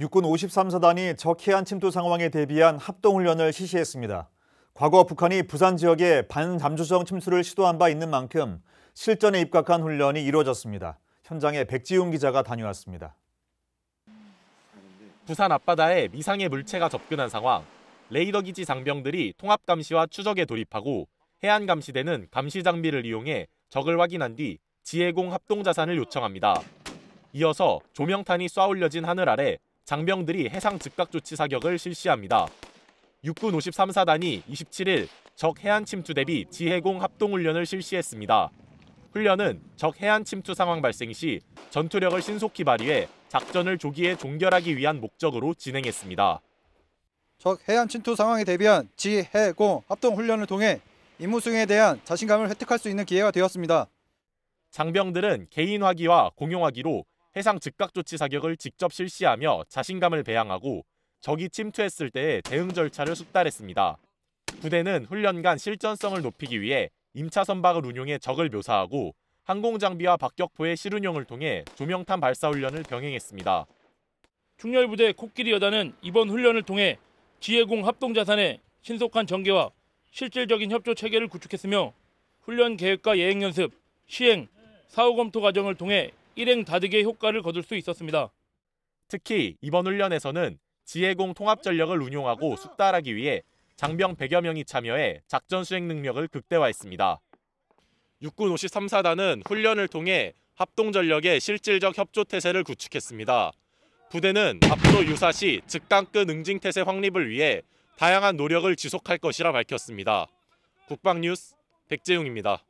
육군 53사단이 적해안 침투 상황에 대비한 합동훈련을 실시했습니다. 과거 북한이 부산 지역에 반잠수성 침수를 시도한 바 있는 만큼 실전에 입각한 훈련이 이루어졌습니다. 현장에 백지훈 기자가 다녀왔습니다. 부산 앞바다에 미상의 물체가 접근한 상황. 레이더 기지 장병들이 통합 감시와 추적에 돌입하고 해안 감시대는 감시 장비를 이용해 적을 확인한 뒤지혜공 합동 자산을 요청합니다. 이어서 조명탄이 쏴 올려진 하늘 아래 장병들이 해상 즉각 조치 사격을 실시합니다. 육군 53사단이 27일 적 해안 침투 대비 지해공 합동훈련을 실시했습니다. 훈련은 적 해안 침투 상황 발생 시 전투력을 신속히 발휘해 작전을 조기에 종결하기 위한 목적으로 진행했습니다. 적 해안 침투 상황에 대비한 지해공 합동 훈련을 통해 임무 수행에 대한 자신감을 획득할 수 있는 기회가 되었습니다. 장병들은 개인 화기와 공용 화기로 해상 즉각 조치 사격을 직접 실시하며 자신감을 배양하고 적이 침투했을 때의 대응 절차를 숙달했습니다. 부대는 훈련 간 실전성을 높이기 위해 임차 선박을 운용해 적을 묘사하고 항공 장비와 박격포의 실운용을 통해 조명탄 발사 훈련을 병행했습니다. 충렬부대 코끼리 여단은 이번 훈련을 통해 지혜공 합동 자산의 신속한 전개와 실질적인 협조 체계를 구축했으며 훈련 계획과 예행 연습, 시행, 사후 검토 과정을 통해 일행 다득의 효과를 거둘 수 있었습니다. 특히 이번 훈련에서는 지혜공 통합 전력을 운용하고 숙달하기 위해 장병 100여 명이 참여해 작전 수행 능력을 극대화했습니다. 육군 53사단은 훈련을 통해 합동 전력의 실질적 협조 태세를 구축했습니다. 부대는 앞으로 유사시 즉강급 응징 태세 확립을 위해 다양한 노력을 지속할 것이라 밝혔습니다. 국방뉴스 백재용입니다.